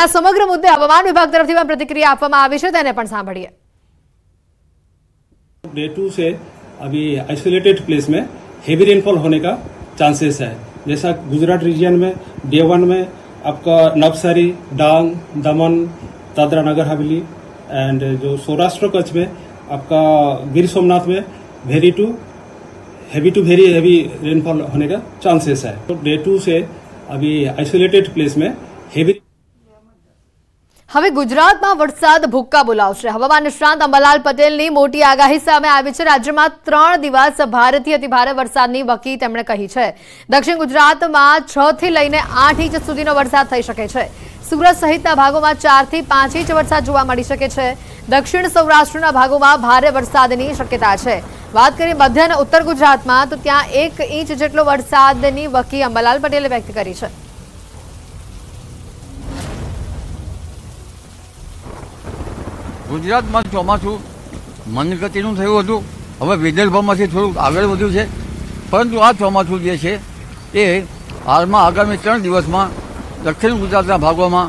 या समग्र मुद्दे अबमान विभाग तरफ से भी प्रतिक्रिया આપવામાં આવી છે તેને પણ સાંભળીએ. ડે 2 સે અબી આઇસોલેટેડ પ્લેસ મે હેવી રેનફોલ હોને કા ચાન્સીસ હે. જેસા ગુજરાત રિજિયન મે ડે 1 મે આપકા નવસરી, ડાંગ, દમણ, તદ્રનગર હબલી એન્ડ જો સૌરાષ્ટ્ર કચ્છ મે આપકા ગિર સોમનાથ મે very to heavy to very heavy rainfall હોને કા ચાન્સીસ હે. તો ડે 2 સે અબી આઇસોલેટેડ પ્લેસ મે હેવી હવે ગુજરાતમાં વરસાદ ભૂક્કા બોલાવશે હવામાન નિષ્ણાંત અંબાલાલ પટેલની મોટી આગાહી સામે આવી છે રાજ્યમાં ત્રણ દિવસ ભારેથી અતિભારે વરસાદની વકી તેમણે કહી છે દક્ષિણ ગુજરાતમાં છ થી લઈને આઠ ઇંચ સુધીનો વરસાદ થઈ શકે છે સુરત સહિતના ભાગોમાં ચારથી પાંચ ઇંચ વરસાદ જોવા મળી શકે છે દક્ષિણ સૌરાષ્ટ્રના ભાગોમાં ભારે વરસાદની શક્યતા છે વાત કરીએ મધ્ય અને ઉત્તર ગુજરાતમાં તો ત્યાં એક ઇંચ જેટલો વરસાદની વકી અંબાલાલ પટેલે વ્યક્ત કરી છે ગુજરાતમાં ચોમાસું મનગતિનું થયું હતું હવે વિદર્ભમાંથી થોડુંક આગળ વધ્યું છે પરંતુ આ ચોમાસું જે છે એ હાલમાં આગામી ત્રણ દિવસમાં દક્ષિણ ગુજરાતના ભાગોમાં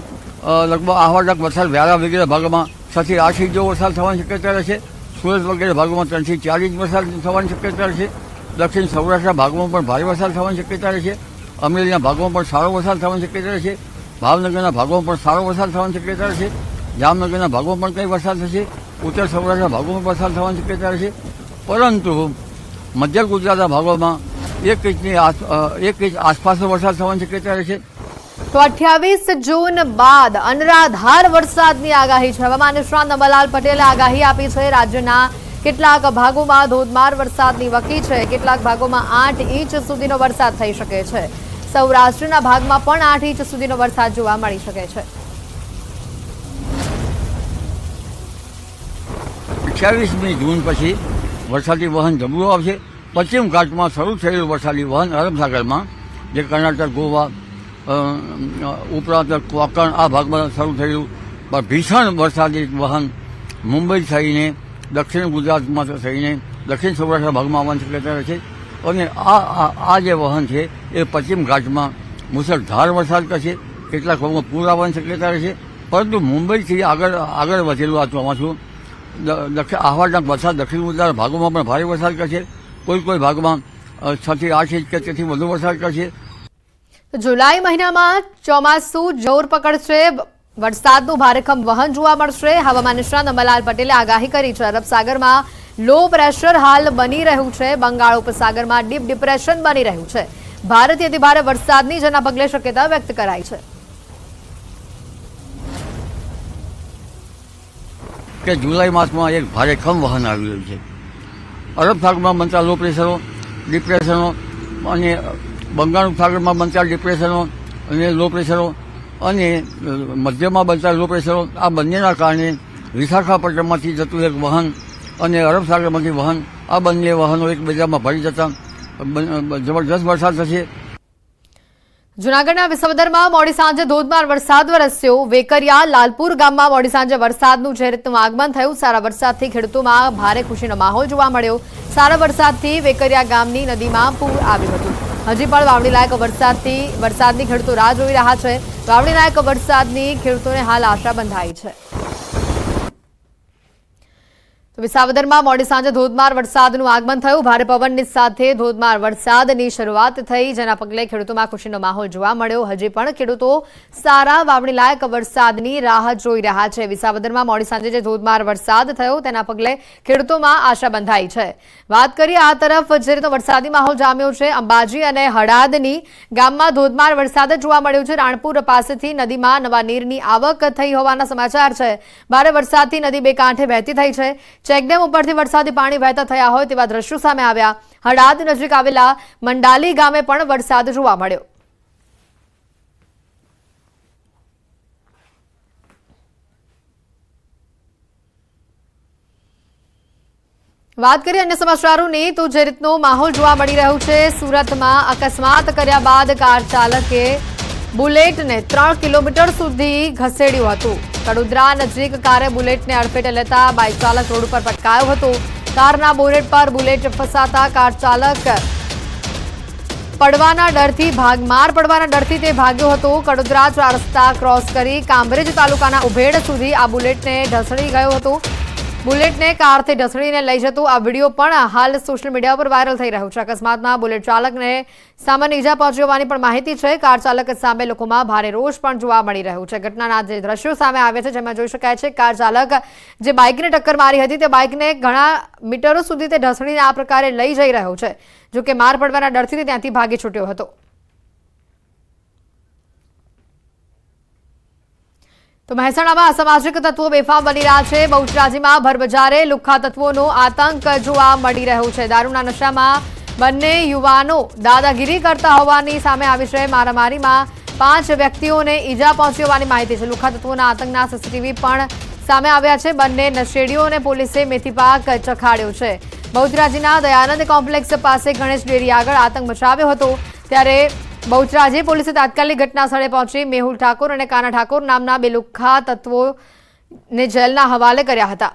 લગભગ આહવાડક વરસાદ વ્યારા વગેરે ભાગોમાં છથી આઠ ઇંચ જેવો વરસાદ થવાની શક્યતા રહેશે સુરત વગેરે ભાગોમાં ત્રણથી ચાર ઇંચ વરસાદ થવાની શક્યતા રહેશે દક્ષિણ સૌરાષ્ટ્રના ભાગોમાં પણ ભારે વરસાદ થવાની શક્યતા રહેશે અમરેલીના ભાગોમાં પણ સારો વરસાદ થવાની શક્યતા રહેશે ભાવનગરના ભાગોમાં પણ સારો વરસાદ થવાની શક્યતા રહેશે જામનગરના ભાગોમાં પણ કંઈ વરસાદ થશે ઉત્તર સૌરાષ્ટ્રના ભાગોમાં વરસાદ થવાની શક્યતા રહેશે પરંતુ મધ્ય ગુજરાતના ભાગોમાં એક ઇંચની એક ઇંચ આસપાસનો વરસાદ થવાની શક્યતા રહેશે તો અઠ્યાવીસ જૂન બાદ અનરાધાર વરસાદની આગાહી છે હવામાન નિષ્ણાંત અંબાલાલ પટેલે આગાહી આપી છે રાજ્યના કેટલાક ભાગોમાં ધોધમાર વરસાદની વકી છે કેટલાક ભાગોમાં આઠ ઇંચ સુધીનો વરસાદ થઈ શકે છે સૌરાષ્ટ્રના ભાગમાં પણ આઠ ઇંચ સુધીનો વરસાદ જોવા મળી શકે છે અઠ્યાવીસમી જૂન પછી વરસાદી વહન જબરું આવશે પશ્ચિમ ઘાટમાં શરૂ થયેલું વરસાદી વહન અરબસાગરમાં જે કર્ણાટક ગોવા ઉપરાંત કોકણ આ ભાગમાં શરૂ થયેલું પણ ભીષણ વરસાદી વહન મુંબઈ થઈને દક્ષિણ ગુજરાતમાં થઈને દક્ષિણ સૌરાષ્ટ્ર ભાગમાં આવવાની શક્યતા રહે છે અને આ આ જે વહન છે એ પશ્ચિમ ઘાટમાં મુસળધાર વરસાદ કરશે કેટલાક ભાગમાં પૂર આવવાની શક્યતા રહેશે પરંતુ મુંબઈથી આગળ આગળ વધેલું આ ચોમાસું આહવાડના વરસાદ દક્ષિણ ગુજરાત ભાગોમાં પણ ભારે વરસાદ કરશે કોઈ કોઈ ભાગમાં છથી આઠ ઇંચ કે તેથી વધુ વરસાદ કરશે જુલાઈ મહિનામાં ચોમાસું જોર પકડશે વરસાદનું ભારેખમ વહન જોવા મળશે હવામાન નિષ્ણાત અંબાલાલ પટેલે આગાહી કરી છે અરબસાગરમાં લો પ્રેશર હાલ બની રહ્યું છે બંગાળ ઉપસાગરમાં ડીપ ડિપ્રેશન બની રહ્યું છે ભારતીય ભારે વરસાદની જેના પગલે શક્યતા વ્યક્ત કરાઈ છે કે જુલાઈ માસમાં એક ભારેખમ વહન આવી રહ્યું છે અરબ સાગરમાં બનતા લો પ્રેશરો ડિપ્રેશનો અને બંગાળ સાગરમાં બનતા ડિપ્રેશનો અને લો પ્રેશરો અને મધ્યમાં બનતા લો પ્રેશરો આ બંનેના કારણે વિશાખાપટ્ટનમાંથી જતું એક વહન અને અરબ સાગરમાંથી વહન આ બંને વાહનો એકબીજામાં ભરી જતા જબરજસ્ત વરસાદ થશે જૂનાગઢના વિસવદરમાં મોડી સાંજે ધોધમાર વરસાદ વરસ્યો વેકરિયા લાલપુર ગામમાં મોડી સાંજે વરસાદનું જે રીતનું આગમન થયું સારા વરસાદથી ખેડૂતોમાં ભારે ખુશીનો માહોલ જોવા મળ્યો સારા વરસાદથી વેકરિયા ગામની નદીમાં પૂર આવ્યું હતું હજી પણ વાવણીલાયક વરસાદથી વરસાદની ખેડૂતો રાહ જોઈ રહ્યા છે વાવણી વાવણીલાયક વરસાદની ખેડૂતોને હાલ આશા બંધાઈ છે તો વિસાવદરમાં મોડી સાંજે ધોધમાર વરસાદનું આગમન થયું ભારે પવનની સાથે ધોધમાર વરસાદની શરૂઆત થઈ જેના પગલે ખેડૂતોમાં ખુશીનો માહોલ જોવા મળ્યો હજી પણ ખેડૂતો સારા વાવણી લાયક વરસાદની રાહ જોઈ રહ્યા છે વિસાવદરમાં મોડી સાંજે જે ધોધમાર વરસાદ થયો તેના પગલે ખેડૂતોમાં આશા બંધાઈ છે વાત કરીએ આ તરફ જે રીતે વરસાદી માહોલ જામ્યો છે અંબાજી અને હડાદની ગામમાં ધોધમાર વરસાદ જોવા મળ્યો છે રાણપુર પાસેથી નદીમાં નવા નીરની આવક થઈ હોવાના સમાચાર છે ભારે વરસાદથી નદી બે કાંઠે વહેતી થઈ છે ચેકડેમ ઉપરથી વરસાદી પાણી વહેતા થયા હોય તેવા દ્રશ્યો સામે આવ્યા હડાદ નજીક આવેલા મંડાલી ગામે પણ વરસાદ જોવા મળ્યો વાત કરીએ અન્ય સમાચારોની તો જે રીતનો માહોલ જોવા મળી રહ્યો છે સુરતમાં અકસ્માત કર્યા બાદ કાર ચાલકે બુલેટને ત્રણ કિલોમીટર સુધી ઘસેડ્યું હતું કડોદરા નજીક કારે બુલેટને અડફેટે લેતા બાઇક ચાલક રોડ પર પટકાયો હતો કારના બોનેટ પર બુલેટ ફસાતા કાર ચાલક પડવાના ડરથી ભાગ માર પડવાના ડરથી તે ભાગ્યો હતો કડોદરા ચાર રસ્તા ક્રોસ કરી કામરેજ તાલુકાના ઉભેડ સુધી આ બુલેટને ઢસડી ગયો હતો બુલેટને કારથી ઢસડીને લઈ જતું આ વિડીયો પણ હાલ સોશિયલ મીડિયા પર વાયરલ થઈ રહ્યું છે અકસ્માતમાં બુલેટ ચાલકને સામાન્ય ઈજા પહોંચી હોવાની પણ માહિતી છે કાર ચાલક સામે લોકોમાં ભારે રોષ પણ જોવા મળી રહ્યું છે ઘટનાના જે દ્રશ્યો સામે આવ્યા છે જેમાં જોઈ શકાય છે કાર ચાલક જે બાઇકને ટક્કર મારી હતી તે બાઇકને ઘણા મીટરો સુધી તે ઢસડીને આ પ્રકારે લઈ જઈ રહ્યો છે જોકે માર પડવાના ડરથી ત્યાંથી ભાગી છૂટ્યો હતો તો મહેસાણામાં અસામાજિક તત્વો બેફામ બની રહ્યા છે બહુચરાજીમાં ભરબજારે લુખ્ખા તત્વોનો આતંક જોવા મળી રહ્યો છે દારૂના નશામાં બંને યુવાનો દાદાગીરી કરતા હોવાની સામે આવી છે મારામારીમાં પાંચ વ્યક્તિઓને ઈજા પહોંચી હોવાની માહિતી છે લુખ્ખા તત્વોના આતંકના સીસીટીવી પણ સામે આવ્યા છે બંને નશેડીઓને પોલીસે મેથીપાક ચખાડ્યો છે બહુચરાજીના દયાનંદ કોમ્પ્લેક્સ પાસે ગણેશ ડેરી આગળ આતંક મચાવ્યો હતો ત્યારે બહુચરાજે પોલીસે તાત્કાલિક ઘટના પહોંચી મેહુલ ઠાકોર અને કાના ઠાકોર નામના બે લુખ્ખા તત્વોને જેલના હવાલે કર્યા હતા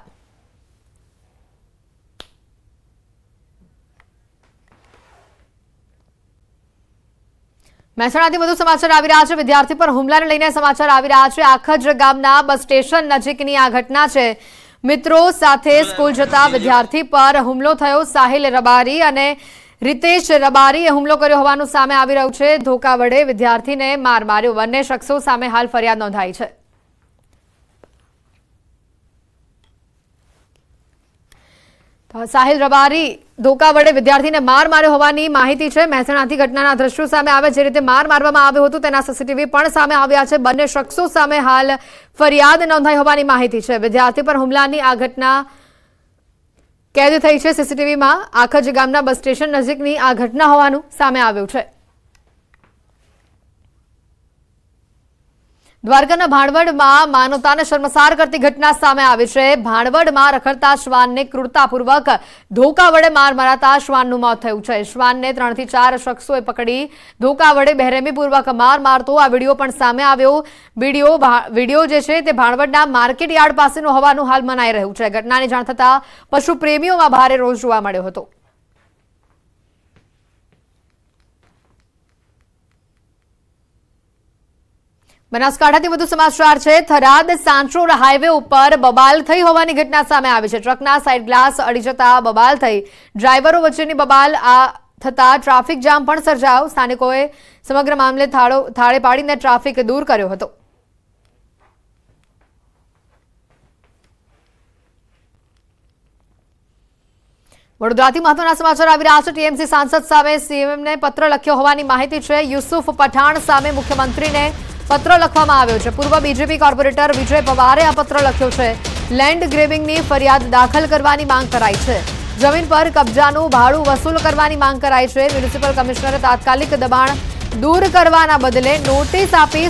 મહેસાણાથી વધુ સમાચાર આવી રહ્યા છે વિદ્યાર્થી પર હુમલાને લઈને સમાચાર આવી રહ્યા છે આખજ ગામના બસ સ્ટેશન નજીકની આ ઘટના છે મિત્રો સાથે સ્કૂલ જતા વિદ્યાર્થી પર હુમલો થયો સાહિલ રબારી અને રિતેશ રબારીએ હુમલો કર્યો હોવાનું સામે આવી રહ્યું છે ધોકા વડે વિદ્યાર્થીને માર માર્યો બંને શખ્સો સામે હાલ ફરિયાદ નોંધાઈ છે સાહિલ રબારી ધોકા વડે વિદ્યાર્થીને માર માર્યો હોવાની માહિતી છે મહેસાણાથી ઘટનાના દ્રશ્યો સામે આવે જે રીતે માર મારવામાં આવ્યું હતું તેના સીસીટીવી પણ સામે આવ્યા છે બંને શખ્સો સામે હાલ ફરિયાદ નોંધાઈ હોવાની માહિતી છે વિદ્યાર્થી પર હુમલાની આ ઘટના કેદ થઈ છે સીસીટીવીમાં આખજ ગામના બસ સ્ટેશન નજીકની આ ઘટના હોવાનું સામે આવ્યું છે દ્વારકાના ભાણવડમાં માનવતાને શર્મસાર કરતી ઘટના સામે આવી છે ભાણવડમાં રખડતા શ્વાનને ક્રૂરતાપૂર્વક ધોકા વડે માર મારાતા શ્વાનનું મોત થયું છે શ્વાનને ત્રણથી ચાર શખ્સોએ પકડી ધોકા વડે બહેરેમીપૂર્વક માર મારતો આ વિડીયો પણ સામે આવ્યો વિડીયો વિડીયો જે છે તે ભાણવડના માર્કેટ યાર્ડ પાસેનો હોવાનું હાલ મનાઈ રહ્યું છે ઘટનાની જાણ થતાં પશુ પ્રેમીઓમાં ભારે રોષ જોવા મળ્યો હતો બનાસકાંઠાથી વધુ સમાચાર છે થરાદ સાંચોર હાઈવે ઉપર બબાલ થઈ હોવાની ઘટના સામે આવી છે ટ્રકના સાઇડ ગ્લાસ અડી જતા બબાલ થઈ ડ્રાઈવરો વચ્ચેની બબાલ આ થતા ટ્રાફિક જામ પણ સર્જાયો સ્થાનિકોએ સમગ્ર મામલે થાળો થાળે પાડીને ટ્રાફિક દૂર કર્યો હતો વડોદરાથી મહત્વના સમાચાર આવી રહ્યા છે ટીએમસી સાંસદ સામે સીએમને પત્ર લખ્યો હોવાની માહિતી છે યુસુફ પઠાણ સામે મુખ્યમંત્રીને પત્ર લખવામાં આવ્યો છે પૂર્વ બીજેપી કોર્પોરેટર વિજય પવારે આ પત્ર લખ્યો છે લેન્ડ ગ્રેવિંગની ફરિયાદ દાખલ કરવાની માંગ કરાઈ છે જમીન પર કબજાનું ભાડું વસૂલ કરવાની માંગ કરાઈ છે મ્યુનિસિપલ કમિશનરે તાત્કાલિક દબાણ દૂર કરવાના બદલે નોટિસ આપી